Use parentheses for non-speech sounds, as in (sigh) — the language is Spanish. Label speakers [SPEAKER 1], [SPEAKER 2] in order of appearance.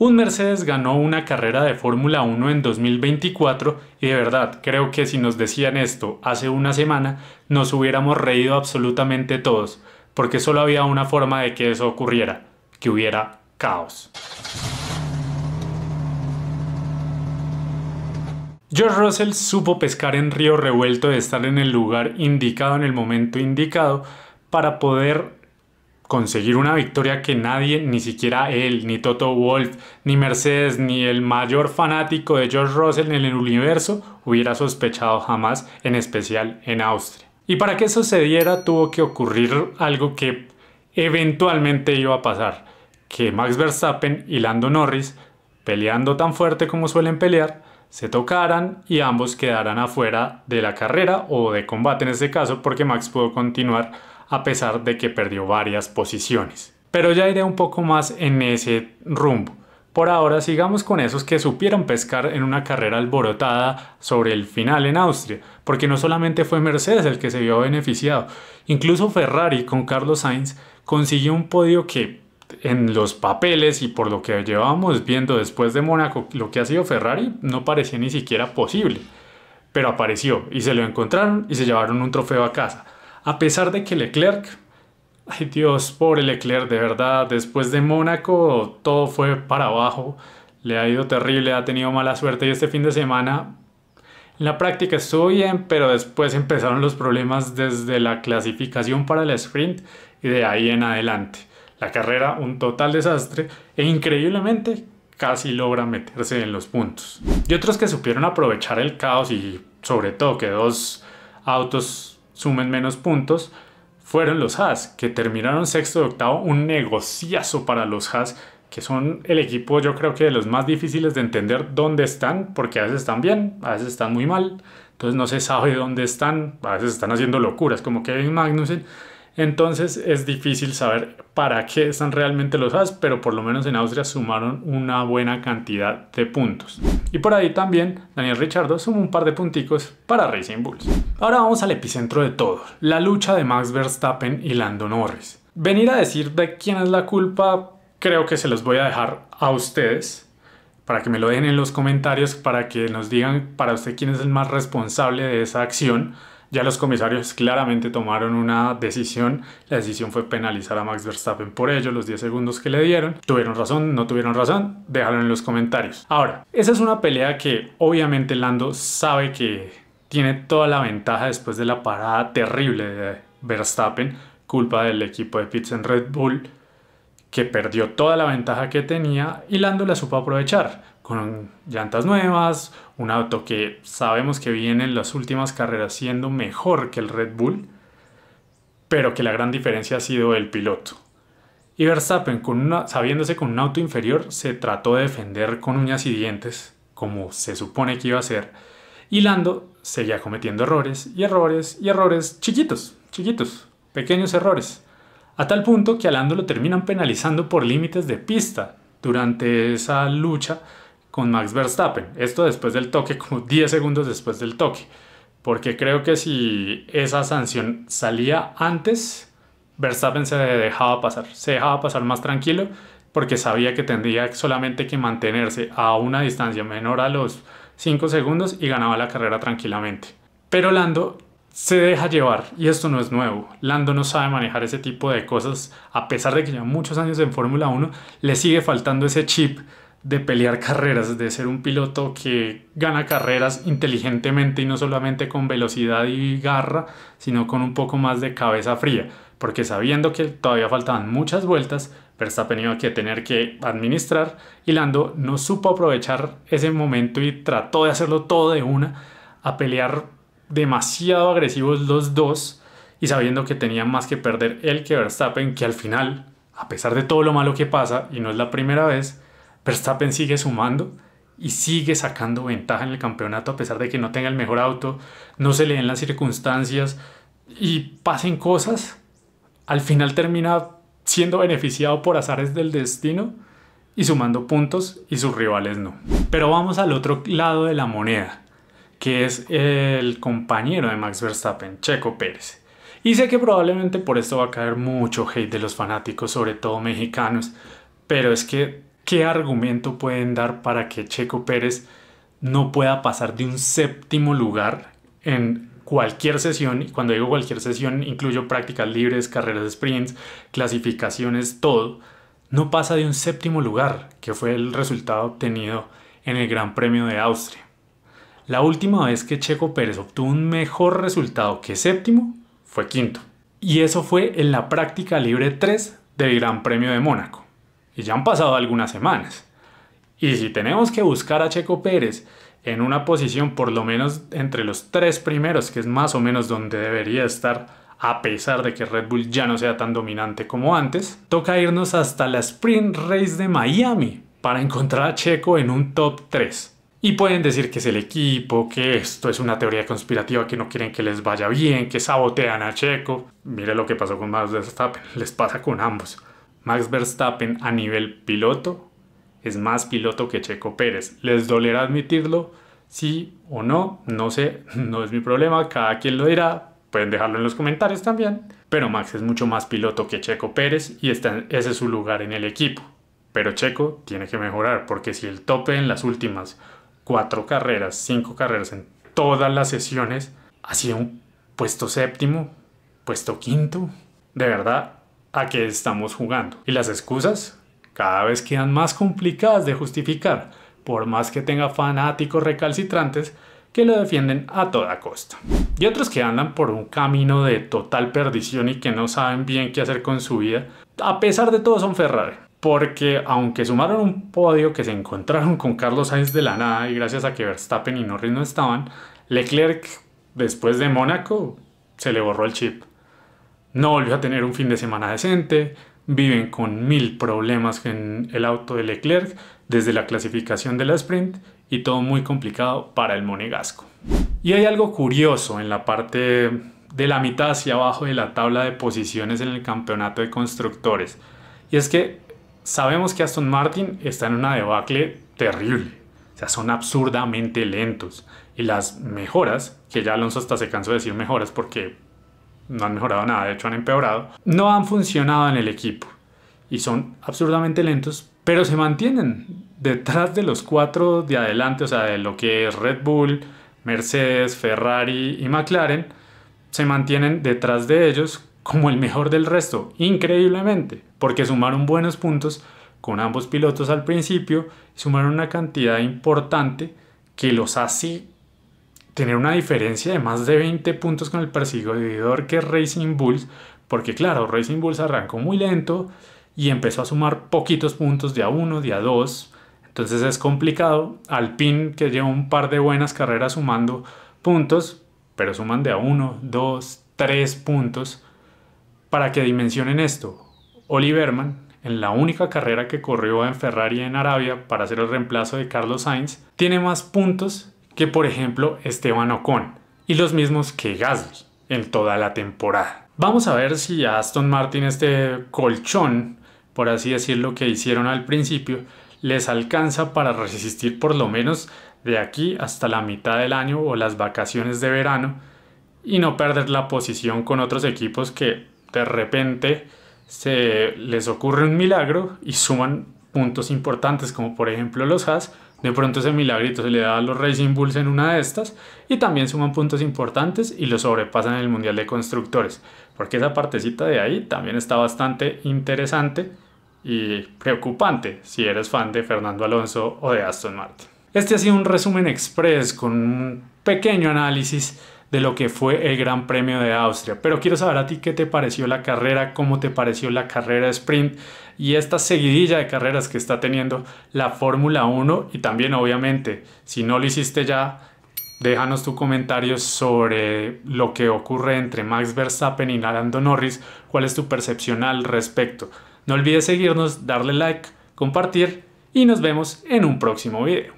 [SPEAKER 1] Un Mercedes ganó una carrera de Fórmula 1 en 2024 y de verdad creo que si nos decían esto hace una semana nos hubiéramos reído absolutamente todos, porque solo había una forma de que eso ocurriera, que hubiera caos. George Russell supo pescar en río revuelto de estar en el lugar indicado en el momento indicado para poder conseguir una victoria que nadie, ni siquiera él, ni Toto Wolf, ni Mercedes, ni el mayor fanático de George Russell en el universo hubiera sospechado jamás, en especial en Austria. Y para que sucediera tuvo que ocurrir algo que eventualmente iba a pasar, que Max Verstappen y Lando Norris, peleando tan fuerte como suelen pelear, se tocaran y ambos quedaran afuera de la carrera o de combate en este caso porque Max pudo continuar a pesar de que perdió varias posiciones. Pero ya iré un poco más en ese rumbo. Por ahora sigamos con esos que supieron pescar en una carrera alborotada sobre el final en Austria, porque no solamente fue Mercedes el que se vio beneficiado, incluso Ferrari con Carlos Sainz consiguió un podio que en los papeles y por lo que llevábamos viendo después de Mónaco, lo que ha sido Ferrari no parecía ni siquiera posible, pero apareció y se lo encontraron y se llevaron un trofeo a casa. A pesar de que Leclerc, ay Dios, pobre Leclerc, de verdad, después de Mónaco todo fue para abajo, le ha ido terrible, ha tenido mala suerte y este fin de semana en la práctica estuvo bien, pero después empezaron los problemas desde la clasificación para el sprint y de ahí en adelante. La carrera un total desastre e increíblemente casi logra meterse en los puntos. Y otros que supieron aprovechar el caos y sobre todo que dos autos sumen menos puntos, fueron los Haas, que terminaron sexto y octavo, un negociazo para los Haas, que son el equipo yo creo que de los más difíciles de entender dónde están, porque a veces están bien, a veces están muy mal, entonces no se sabe dónde están, a veces están haciendo locuras, como Kevin Magnussen, entonces es difícil saber para qué están realmente los as, pero por lo menos en Austria sumaron una buena cantidad de puntos. Y por ahí también Daniel Richardo sumó un par de punticos para Racing Bulls. Ahora vamos al epicentro de todo, la lucha de Max Verstappen y Landon Norris. Venir a decir de quién es la culpa creo que se los voy a dejar a ustedes para que me lo dejen en los comentarios, para que nos digan para usted quién es el más responsable de esa acción. Ya los comisarios claramente tomaron una decisión. La decisión fue penalizar a Max Verstappen por ello, los 10 segundos que le dieron. ¿Tuvieron razón? ¿No tuvieron razón? Déjalo en los comentarios. Ahora, esa es una pelea que obviamente Lando sabe que tiene toda la ventaja después de la parada terrible de Verstappen, culpa del equipo de pits en Red Bull, que perdió toda la ventaja que tenía y Lando la supo aprovechar con llantas nuevas, un auto que sabemos que viene en las últimas carreras siendo mejor que el Red Bull, pero que la gran diferencia ha sido el piloto. Y Verstappen, con una, sabiéndose con un auto inferior, se trató de defender con uñas y dientes, como se supone que iba a hacer, y Lando seguía cometiendo errores y errores y errores chiquitos, chiquitos, pequeños errores, a tal punto que a Lando lo terminan penalizando por límites de pista durante esa lucha con Max Verstappen. Esto después del toque, como 10 (laughs) segundos después del toque. Porque creo que si esa sanción salía antes, Verstappen se dejaba pasar. Se dejaba pasar más tranquilo porque sabía que tendría solamente que mantenerse a una distancia menor a los 5 segundos y ganaba la carrera tranquilamente. Pero Lando se deja llevar y esto no es nuevo. Lando no sabe manejar ese tipo de cosas, a pesar de que lleva muchos años en Fórmula 1, le sigue faltando ese chip de pelear (laughs) carreras, de ser un piloto que gana carreras inteligentemente y no solamente con velocidad y garra, sino con un poco más de cabeza fría, porque sabiendo que todavía faltaban muchas vueltas, Verstappen iba a tener que administrar y Lando no supo aprovechar ese momento y trató de hacerlo todo de una, a pelear demasiado agresivos los dos y sabiendo que tenía más que perder él que Verstappen, que al final, a pesar de todo lo malo que pasa, y no es la primera vez, Verstappen sigue sumando y sigue sacando ventaja en el campeonato a pesar de que no tenga el mejor auto, no se le den las circunstancias y pasen cosas. Al final termina siendo beneficiado por azares del destino y sumando puntos y sus rivales no. Pero vamos al otro lado de la moneda, que es el compañero de Max Verstappen, Checo Pérez. Y sé que probablemente por esto va a caer mucho hate de los fanáticos, sobre todo mexicanos, pero es que ¿Qué argumento pueden dar para que Checo Pérez no pueda pasar de un séptimo lugar en cualquier sesión? Y cuando digo cualquier sesión, incluyo prácticas libres, carreras de sprints, clasificaciones, todo. No pasa de un séptimo lugar, que fue el resultado obtenido en el Gran Premio de Austria. La última vez que Checo Pérez obtuvo un mejor resultado que séptimo fue quinto. Y eso fue en la práctica libre 3 del Gran Premio de Mónaco. Y ya han pasado algunas semanas. Y si tenemos que buscar a Checo Pérez en una posición por lo menos entre los tres primeros, que es más o menos donde debería estar, a pesar de que Red Bull ya no sea tan dominante como antes, toca irnos hasta la Sprint Race de Miami para encontrar a Checo en un top 3. Y pueden decir que es el equipo, que esto es una teoría conspirativa, que no quieren que les vaya bien, que sabotean a Checo. Mire lo que pasó con Max Verstappen, les pasa con ambos. Max Verstappen a nivel piloto es más piloto que Checo Pérez. Les dolerá admitirlo, sí o no, no sé, (laughs) no es mi problema, cada quien lo dirá, pueden dejarlo en los comentarios también. Pero Max es mucho más piloto que Checo Pérez y ese es su lugar en el equipo. Pero Checo tiene que mejorar porque si el tope en las últimas cuatro carreras, cinco carreras, en todas las sesiones, ha sido un puesto séptimo, puesto quinto, de verdad a qué estamos jugando. Y las excusas cada vez quedan más complicadas de justificar, por más que tenga fanáticos recalcitrantes que lo defienden a toda costa. Y otros que andan por un camino de total perdición y que no saben bien qué hacer con su vida, a pesar de todo son Ferrari. Porque aunque sumaron un podio que se encontraron con Carlos Sainz de la nada y gracias a que Verstappen y Norris no estaban, Leclerc después de Mónaco se le borró el chip no volvió a tener un fin de semana decente, viven con mil problemas en el auto de Leclerc desde la clasificación de la sprint y todo muy complicado para el monegasco. Y hay algo curioso en la parte de la mitad hacia abajo de la tabla de posiciones en el campeonato de constructores. Y es que sabemos que Aston Martin está en una debacle terrible. O sea, son absurdamente lentos. Y las mejoras, que ya Alonso hasta se cansó de decir mejoras porque no han mejorado nada, de hecho han empeorado, no han funcionado en el equipo y son absurdamente lentos, pero se mantienen detrás de los cuatro de adelante, o sea, de lo que es Red Bull, Mercedes, Ferrari y McLaren, se mantienen detrás de ellos como el mejor del resto, increíblemente, porque sumaron buenos puntos con ambos pilotos al principio sumaron una cantidad importante que los hace tener una diferencia de más de 20 puntos con el perseguidor que es Racing Bulls, porque claro, Racing Bulls arrancó muy lento y empezó a sumar poquitos puntos de a uno, de a dos, entonces es complicado. Alpine que lleva un par de buenas carreras sumando puntos, pero suman de a uno, dos, tres puntos para que dimensionen esto. Oliverman, en la única carrera que corrió en Ferrari en Arabia para hacer el reemplazo de Carlos Sainz, tiene más puntos que por ejemplo Esteban Ocon y los mismos que Gasly en toda la temporada. Vamos a ver si Aston Martin este colchón, por así decirlo, que hicieron al principio, les alcanza para resistir por lo menos de aquí hasta la mitad del año o las vacaciones de verano y no perder la posición con otros equipos que de repente se les ocurre un milagro y suman puntos importantes como por ejemplo los Haas de pronto ese milagrito se le da a los Racing Bulls en una de estas y también suman puntos importantes y lo sobrepasan en el Mundial de Constructores, porque esa partecita de ahí también está bastante interesante y preocupante si eres fan de Fernando Alonso o de Aston Martin. Este ha sido un resumen express con un pequeño análisis de lo que fue el Gran Premio de Austria. Pero quiero saber a ti qué te pareció la carrera, cómo te pareció la carrera sprint y esta seguidilla de carreras que está teniendo la Fórmula 1 y también obviamente, si no lo hiciste ya, déjanos tu comentario sobre lo que ocurre entre Max Verstappen y Lando Norris, cuál es tu percepción al respecto. No olvides seguirnos, darle like, compartir y nos vemos en un próximo video.